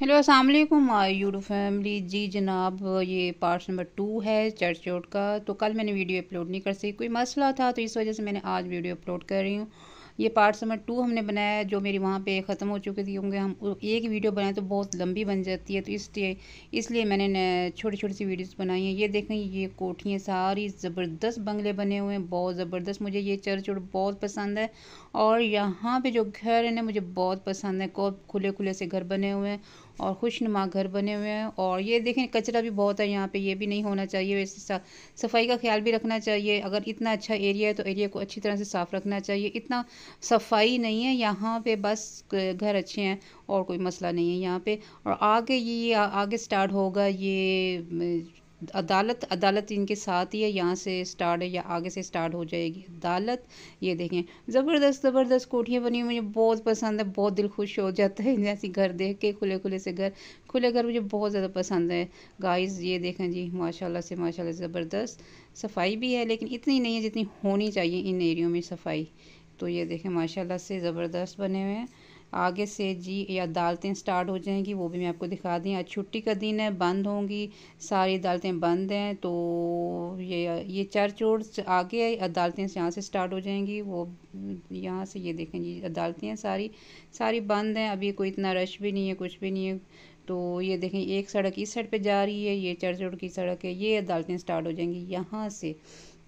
hello السلام علیکم I your family جی جناب یہ پارٹس نمبر ٹو ہے چرچ روڈ کا تو کل میں نے ویڈیو اپلوڈ نہیں کر سکی کوئی مسئلہ تھا تو اس وجہ سے میں نے آج ویڈیو اپلوڈ کر رہی ہوں یہ پارٹس نمبر ٹو ہم نے بنایا ہے جو میری وہاں پہ ختم ہو چکی تھی کیونکہ گے ہم ایک ویڈیو بنائے تو بہت لمبی بن جاتی ہے تو اس لیے اس لیے میں نے چھوٹی چھوٹی سی ویڈیوز بنائی ہیں یہ دیکھیں یہ کوٹھی ساری زبردست بنگلے بنے ہوئے ہیں بہت زبردست مجھے یہ چرچ روڈ بہت پسند ہے اور یہاں پہ جو گھر نا مجھے بہت پسند ہے کھلے کھلے سے گھر بنے ہوئے ہیں اور خوش نما گھر بنے ہوئے ہیں اور یہ دیکھیں کچرا بھی بہت ہے یہاں پہ یہ بھی نہیں ہونا چاہیے ویسے صفائی کا خیال بھی رکھنا چاہیے اگر اتنا اچھا ایریا ہے تو ایریا کو اچھی طرح سے صاف رکھنا چاہیے اتنا صفائی نہیں ہے یہاں پہ بس گھر اچھے ہیں اور کوئی مسئلہ نہیں ہے یہاں پہ اور آگے یہ آگے سٹارٹ ہوگا یہ عدالت عدالت ان کے ساتھ ہی ہے یہاں سے سٹارڈ ہے یا آگے سے سٹارڈ ہو جائے گی عدالت یہ دیکھیں زبردست زبردست کوٹیاں بنی ہوئی ہیں مجھے بہت پسند ہے بہت دل خوش ہو جاتا ہے جیسے گھر دیکھ کے کھلے کھلے سے گھر کھلے گھر مجھے بہت زیادہ پسند ہے گائز یہ دیکھیں جی ماشاء اللہ سے ماشاء اللہ زبردست صفائی بھی ہے لیکن اتنی نہیں ہے جتنی ہونی چاہیے ان ایریوں میں صفائی تو یہ دیکھیں ماشاء اللہ سے زبردست بنے ہوئے ہیں آگے سے جی یہ عدالتیں سٹارٹ ہو جائیں گی وہ بھی میں آپ کو دکھا دیں آج چھٹی کا دن ہے بند ہوں گی ساری عدالتیں بند ہیں تو یہ یہ چرچ روڈ آگے عدالتیں یہاں سے سٹارٹ ہو جائیں گی وہ یہاں سے یہ دیکھیں جی عدالتیں ساری ساری بند ہیں ابھی کوئی اتنا رش بھی نہیں ہے کچھ بھی نہیں ہے تو یہ دیکھیں ایک سڑک اس سائڈ پہ جا رہی ہے یہ چرچ روڈ کی سڑک ہے یہ عدالتیں سٹارٹ ہو جائیں گی یہاں سے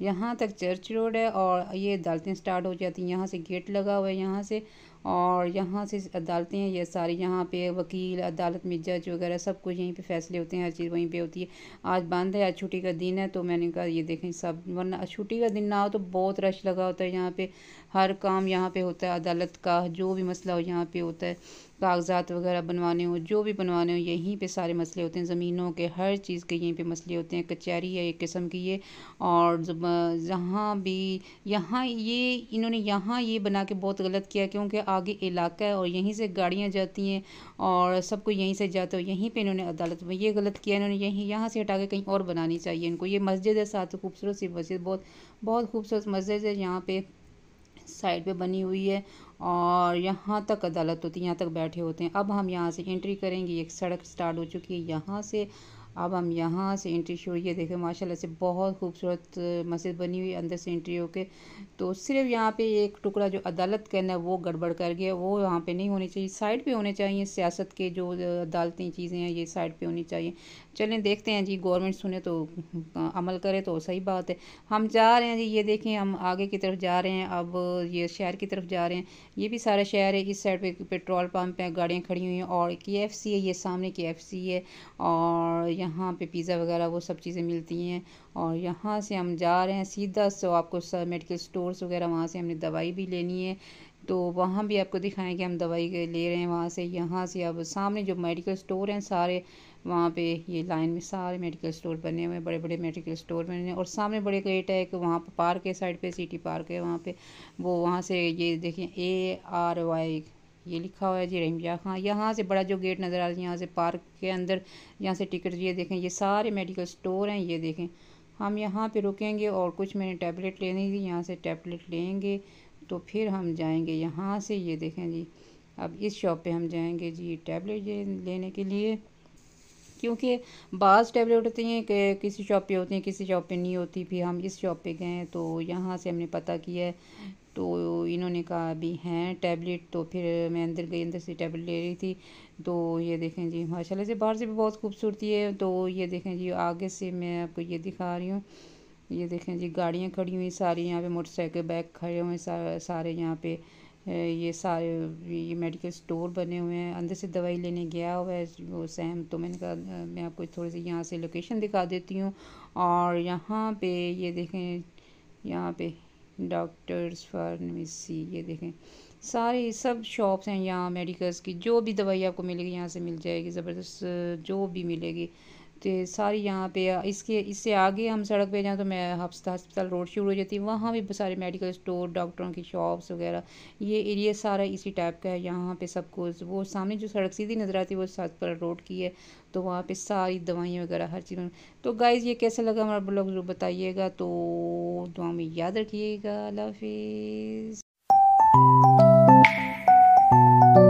یہاں تک چرچ روڈ ہے اور یہ عدالتیں سٹارٹ ہو جاتی ہیں یہاں سے گیٹ لگا ہوا ہے یہاں سے اور یہاں سے عدالتیں ہیں یہ ساری یہاں پہ وکیل عدالت میں جج وغیرہ سب کچھ یہیں پہ فیصلے ہوتے ہیں ہر چیز وہیں پہ ہوتی ہے آج بند ہے آج چھٹی کا دن ہے تو میں نے کہا یہ دیکھیں سب ورنہ چھٹی کا دن نہ ہو تو بہت رش لگا ہوتا ہے یہاں پہ ہر کام یہاں پہ ہوتا ہے عدالت کا جو بھی مسئلہ ہو یہاں پہ ہوتا ہے کاغذات وغیرہ بنوانے ہوں جو بھی بنوانے ہوں یہیں پہ سارے مسئلے ہوتے ہیں زمینوں کے ہر چیز کے یہیں پہ مسئلے ہوتے ہیں کچہری ہے ایک قسم کی یہ اور جہاں بھی یہاں یہ انہوں نے یہاں یہ بنا کے بہت غلط کیا کیونکہ آگے علاقہ ہے اور یہیں سے گاڑیاں جاتی ہیں اور سب کو یہیں سے جاتے ہو یہیں پہ انہوں نے عدالت میں یہ غلط کیا انہوں نے یہیں یہاں سے ہٹا کے کہیں اور بنانی چاہیے ان کو یہ مسجد ہے ساتھ خوبصورت سی مسجد بہت بہت خوبصورت مسجد ہے یہاں پہ سائڈ پہ بنی ہوئی ہے اور یہاں تک عدالت ہوتی ہے یہاں تک بیٹھے ہوتے ہیں اب ہم یہاں سے انٹری کریں گے ایک سڑک سٹارٹ ہو چکی ہے یہاں سے اب ہم یہاں سے انٹری شو یہ دیکھیں ماشاءاللہ سے بہت خوبصورت مسجد بنی ہوئی اندر سے انٹری ہو کے تو صرف یہاں پہ ایک ٹکڑا جو عدالت کہنا ہے وہ گڑبڑ کر گیا وہ یہاں پہ نہیں ہونی چاہیے سائڈ پہ ہونے چاہیے سیاست کے جو عدالتی چیزیں ہیں یہ سائڈ پہ ہونی چاہیے چلیں دیکھتے ہیں جی گورنمنٹ سنے تو عمل کرے تو صحیح بات ہے ہم جا رہے ہیں جی یہ دیکھیں ہم آگے کی طرف جا رہے ہیں اب یہ شہر کی طرف جا رہے ہیں یہ بھی سارا شہر ہے اس سائڈ پہ پیٹرول پمپ ہے گاڑیاں کھڑی ہوئی ہیں اور کی ایف سی ہے یہ سامنے کی ایف سی ہے اور یہاں یہاں پہ پیزا وغیرہ وہ سب چیزیں ملتی ہیں اور یہاں سے ہم جا رہے ہیں سیدھا سو آپ کو میڈیکل سٹورز وغیرہ وہاں سے ہم نے دوائی بھی لینی ہے تو وہاں بھی آپ کو دکھائیں کہ ہم دوائی لے رہے ہیں وہاں سے یہاں سے اب سامنے جو میڈیکل سٹور ہیں سارے وہاں پہ یہ لائن میں سارے میڈیکل سٹور بنے ہوئے ہیں بڑے بڑے میڈیکل سٹور بنے ہوئے اور سامنے بڑے گیٹ ہے کہ وہاں پارک ہے سائڈ پہ سٹی پارک ہے وہاں پہ وہ وہاں سے یہ دیکھیں اے آر وائی یہ لکھا ہوا ہے جی رحم جہاں ہاں یہاں سے بڑا جو گیٹ نظر آ رہا ہے یہاں سے پارک کے اندر یہاں سے ٹکٹ یہ دیکھیں یہ سارے میڈیکل سٹور ہیں یہ دیکھیں ہم یہاں پہ رکیں گے اور کچھ میں نے ٹیبلٹ لینی تھی یہاں سے ٹیبلٹ لیں گے تو پھر ہم جائیں گے یہاں سے یہ دیکھیں جی اب اس شاپ پہ ہم جائیں گے جی ٹیبلٹ لینے کے لیے کیونکہ بعض ٹیبلٹ ہوتی ہیں کہ کسی شاپ پہ ہوتی ہیں کسی شاپ پہ نہیں ہوتی پھر ہم اس شاپ پہ گئے ہیں تو یہاں سے ہم نے پتہ کیا ہے تو انہوں نے کہا ابھی ہیں ٹیبلیٹ تو پھر میں اندر گئی اندر سے ٹیبلیٹ لے رہی تھی تو یہ دیکھیں جی ماشاء اللہ سے باہر سے بھی بہت خوبصورتی ہے تو یہ دیکھیں جی آگے سے میں آپ کو یہ دکھا رہی ہوں یہ دیکھیں جی گاڑیاں کھڑی ہوئیں سارے یہاں پہ موٹر سائیکل بیک کھڑے ہوئے ہیں سارے یہاں پہ یہ سارے یہ میڈیکل سٹور بنے ہوئے ہیں اندر سے دوائی لینے گیا ہوا ہے وہ سیم تو میں نے کہا میں آپ کو تھوڑی سی یہاں سے لوکیشن دکھا دیتی ہوں اور یہاں پہ یہ دیکھیں یہاں پہ ڈاکٹرس فارمیسی یہ دیکھیں سارے سب شاپس ہیں یہاں میڈیکلس کی جو بھی دوائی آپ کو ملے گی یہاں سے مل جائے گی زبردست جو بھی ملے گی تو ساری یہاں پہ اس کے اس سے آگے ہم سڑک پہ جائیں تو میں ہفتہ ہسپتال روڈ شروع ہو جاتی وہاں بھی سارے میڈیکل اسٹور ڈاکٹروں کی شاپس وغیرہ یہ ایریا سارا اسی ٹائپ کا ہے یہاں پہ سب کچھ وہ سامنے جو سڑک سیدھی نظر آتی ہے وہ ہسپتال پر روڈ کی ہے تو وہاں پہ ساری دوائیاں وغیرہ ہر چیز میں تو گائز یہ کیسا لگا ہمارا بلاگ ضرور بتائیے گا تو دعا میں یاد رکھیے گا اللہ حافظ